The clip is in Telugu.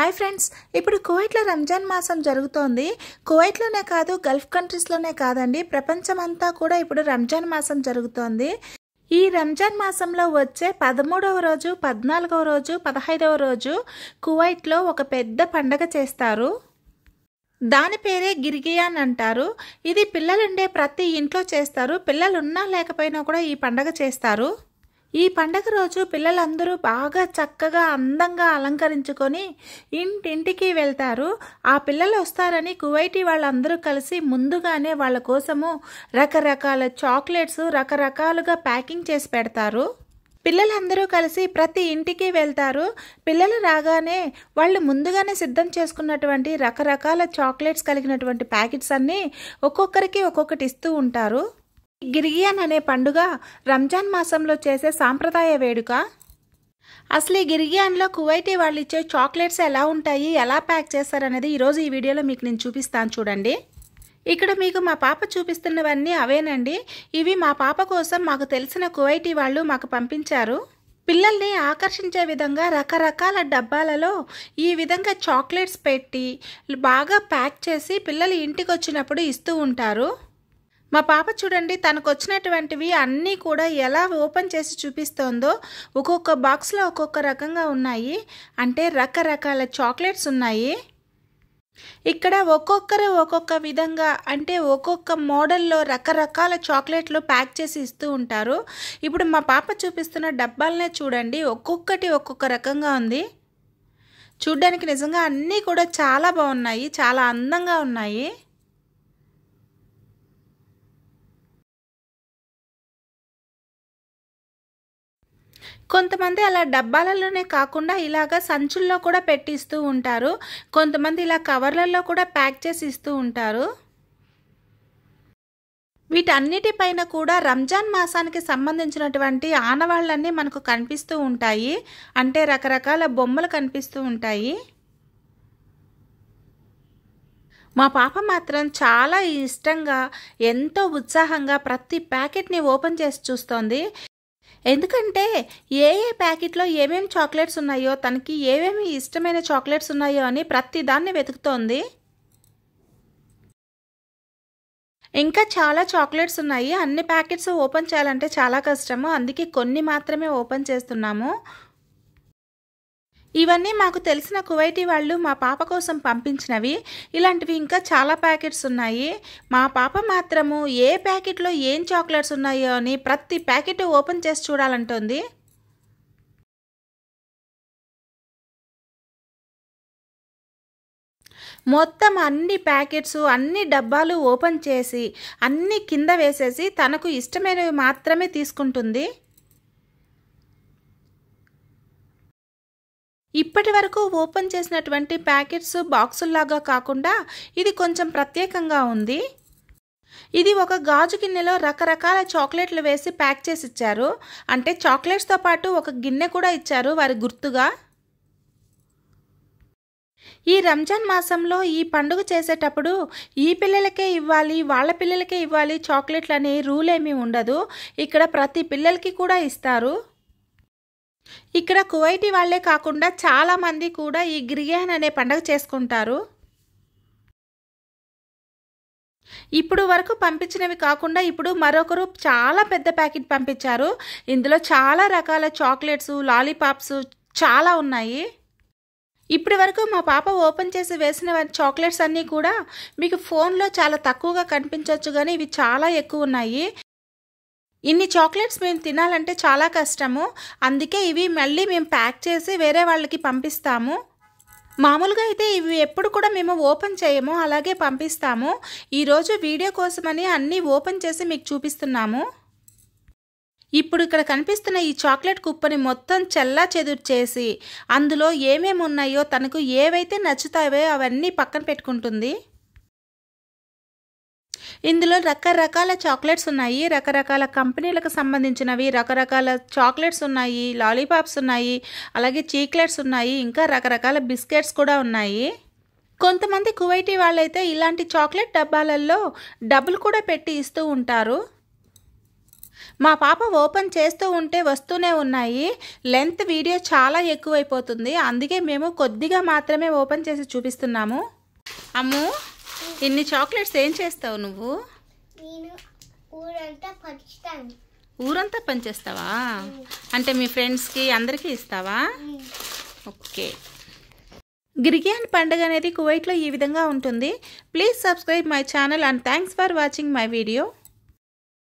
హాయ్ ఫ్రెండ్స్ ఇప్పుడు కువైట్లో రంజాన్ మాసం జరుగుతోంది కువైట్లోనే కాదు గల్ఫ్ కంట్రీస్లోనే కాదండి ప్రపంచమంతా కూడా ఇప్పుడు రంజాన్ మాసం జరుగుతోంది ఈ రంజాన్ మాసంలో వచ్చే పదమూడవ రోజు పద్నాలుగవ రోజు పదహైదవ రోజు కువైట్లో ఒక పెద్ద పండగ చేస్తారు దాని పేరే గిరిగియాన్ అంటారు ఇది పిల్లలుండే ప్రతి ఇంట్లో చేస్తారు పిల్లలున్నా లేకపోయినా కూడా ఈ పండగ చేస్తారు ఈ పండగ రోజు పిల్లలందరూ బాగా చక్కగా అందంగా అలంకరించుకొని ఇంటింటికి వెళ్తారు ఆ పిల్లలు వస్తారని కువైటీ వాళ్ళందరూ కలిసి ముందుగానే వాళ్ళ కోసము రకరకాల చాక్లెట్స్ రకరకాలుగా ప్యాకింగ్ చేసి పెడతారు పిల్లలందరూ కలిసి ప్రతి ఇంటికి వెళ్తారు పిల్లలు రాగానే వాళ్ళు ముందుగానే సిద్ధం చేసుకున్నటువంటి రకరకాల చాక్లెట్స్ కలిగినటువంటి ప్యాకెట్స్ అన్నీ ఒక్కొక్కరికి ఒక్కొక్కటి ఇస్తూ ఉంటారు గిరిగియన్ అనే పండుగ రంజాన్ మాసంలో చేసే సాంప్రదాయ వేడుక అసలు ఈ గిరిగియాన్లో కువైటీ వాళ్ళు ఇచ్చే చాక్లెట్స్ ఎలా ఉంటాయి ఎలా ప్యాక్ చేస్తారనేది ఈరోజు ఈ వీడియోలో మీకు నేను చూపిస్తాను చూడండి ఇక్కడ మీకు మా పాప చూపిస్తున్నవన్నీ అవేనండి ఇవి మా పాప కోసం మాకు తెలిసిన కువైటీ వాళ్ళు మాకు పంపించారు పిల్లల్ని ఆకర్షించే విధంగా రకరకాల డబ్బాలలో ఈ విధంగా చాక్లెట్స్ పెట్టి బాగా ప్యాక్ చేసి పిల్లలు ఇంటికి వచ్చినప్పుడు ఇస్తూ ఉంటారు మా పాప చూడండి తనకు వచ్చినటువంటివి అన్నీ కూడా ఎలా ఓపెన్ చేసి చూపిస్తోందో ఒక్కొక్క బాక్స్లో ఒక్కొక్క రకంగా ఉన్నాయి అంటే రకరకాల చాక్లెట్స్ ఉన్నాయి ఇక్కడ ఒక్కొక్కరు ఒక్కొక్క విధంగా అంటే ఒక్కొక్క మోడల్లో రకరకాల చాక్లెట్లు ప్యాక్ చేసి ఇస్తూ ఉంటారు ఇప్పుడు మా పాప చూపిస్తున్న డబ్బాలనే చూడండి ఒక్కొక్కటి ఒక్కొక్క రకంగా ఉంది చూడ్డానికి నిజంగా అన్నీ కూడా చాలా బాగున్నాయి చాలా అందంగా ఉన్నాయి కొంతమంది అలా డబ్బాలలోనే కాకుండా ఇలాగ సంచుల్లో కూడా పెట్టిస్తూ ఉంటారు కొంతమంది ఇలా కవర్లలో కూడా ప్యాక్ చేసి ఇస్తూ ఉంటారు వీటన్నిటిపైన కూడా రంజాన్ మాసానికి సంబంధించినటువంటి ఆనవాళ్ళన్నీ మనకు కనిపిస్తూ ఉంటాయి అంటే రకరకాల బొమ్మలు కనిపిస్తూ ఉంటాయి మా పాప మాత్రం చాలా ఇష్టంగా ఎంతో ఉత్సాహంగా ప్రతి ప్యాకెట్ని ఓపెన్ చేసి చూస్తోంది ఎందుకంటే ఏ ఏ ప్యాకెట్లో ఏమేమి చాక్లెట్స్ ఉన్నాయో తనకి ఏమేమి ఇష్టమైన చాక్లెట్స్ ఉన్నాయో అని ప్రతి దాన్ని వెతుకుతోంది ఇంకా చాలా చాక్లెట్స్ ఉన్నాయి అన్ని ప్యాకెట్స్ ఓపెన్ చేయాలంటే చాలా కష్టము అందుకే కొన్ని మాత్రమే ఓపెన్ చేస్తున్నాము ఇవన్నీ మాకు తెలిసిన కువైటీ వాళ్ళు మా పాప కోసం పంపించినవి ఇలాంటివి ఇంకా చాలా ప్యాకెట్స్ ఉన్నాయి మా పాప మాత్రము ఏ ప్యాకెట్లో ఏం చాక్లెట్స్ ఉన్నాయో అని ప్రతి ప్యాకెట్ ఓపెన్ చేసి చూడాలంటుంది మొత్తం అన్ని ప్యాకెట్స్ అన్ని డబ్బాలు ఓపెన్ చేసి అన్ని కింద వేసేసి తనకు ఇష్టమైనవి మాత్రమే తీసుకుంటుంది ఇప్పటి వరకు ఓపెన్ చేసినటువంటి ప్యాకెట్స్ బాక్సుల్లాగా కాకుండా ఇది కొంచెం ప్రత్యేకంగా ఉంది ఇది ఒక గాజు గిన్నెలో రకరకాల చాక్లెట్లు వేసి ప్యాక్ చేసి ఇచ్చారు అంటే చాక్లెట్స్తో పాటు ఒక గిన్నె కూడా ఇచ్చారు వారి గుర్తుగా ఈ రంజాన్ మాసంలో ఈ పండుగ చేసేటప్పుడు ఈ పిల్లలకే ఇవ్వాలి వాళ్ళ పిల్లలకే ఇవ్వాలి చాక్లెట్లు అనే రూల్ ఏమీ ఉండదు ఇక్కడ ప్రతి పిల్లలకి కూడా ఇస్తారు ఇక్కడ కువైటీ వాళ్ళే కాకుండా చాలామంది కూడా ఈ గ్రియాన్ అనే పండగ చేసుకుంటారు ఇప్పుడు వరకు పంపించినవి కాకుండా ఇప్పుడు మరొకరు చాలా పెద్ద ప్యాకెట్ పంపించారు ఇందులో చాలా రకాల చాక్లెట్స్ లాలీపాప్స్ చాలా ఉన్నాయి ఇప్పటి వరకు మా పాప ఓపెన్ చేసి వేసిన చాక్లెట్స్ అన్నీ కూడా మీకు ఫోన్లో చాలా తక్కువగా కనిపించవచ్చు కానీ ఇవి చాలా ఎక్కువ ఉన్నాయి ఇన్ని చాక్లెట్స్ మేము తినాలంటే చాలా కష్టము అందుకే ఇవి మళ్ళీ మేము ప్యాక్ చేసి వేరే వాళ్ళకి పంపిస్తాము మామూలుగా అయితే ఇవి ఎప్పుడు కూడా మేము ఓపెన్ చేయము అలాగే పంపిస్తాము ఈరోజు వీడియో కోసమని అన్నీ ఓపెన్ చేసి మీకు చూపిస్తున్నాము ఇప్పుడు ఇక్కడ కనిపిస్తున్న ఈ చాక్లెట్ కుప్పని మొత్తం చల్లా చెదురు చేసి అందులో ఏమేమి ఉన్నాయో తనకు ఏవైతే నచ్చుతాయో అవన్నీ పక్కన పెట్టుకుంటుంది ఇందులో రకరకాల చాక్లెట్స్ ఉన్నాయి రకరకాల కంపెనీలకు సంబంధించినవి రకరకాల చాక్లెట్స్ ఉన్నాయి లాలీపాప్స్ ఉన్నాయి అలాగే చీక్లెట్స్ ఉన్నాయి ఇంకా రకరకాల బిస్కెట్స్ కూడా ఉన్నాయి కొంతమంది కువైటీ వాళ్ళైతే ఇలాంటి చాక్లెట్ డబ్బాలలో డబ్బులు కూడా పెట్టి ఇస్తూ ఉంటారు మా పాప ఓపెన్ చేస్తూ ఉంటే వస్తూనే ఉన్నాయి లెంత్ వీడియో చాలా ఎక్కువైపోతుంది అందుకే మేము కొద్దిగా మాత్రమే ఓపెన్ చేసి చూపిస్తున్నాము అమ్ము ఇన్ని చాక్లెట్స్ ఏం చేస్తావు నువ్వు ఊరంతా ఊరంతా పంచేస్తావా అంటే మీ ఫ్రెండ్స్కి అందరికీ ఇస్తావా ఓకే గిరిగియాన్ పండుగ అనేది కువైట్లో ఈ విధంగా ఉంటుంది please subscribe my channel and thanks for watching my video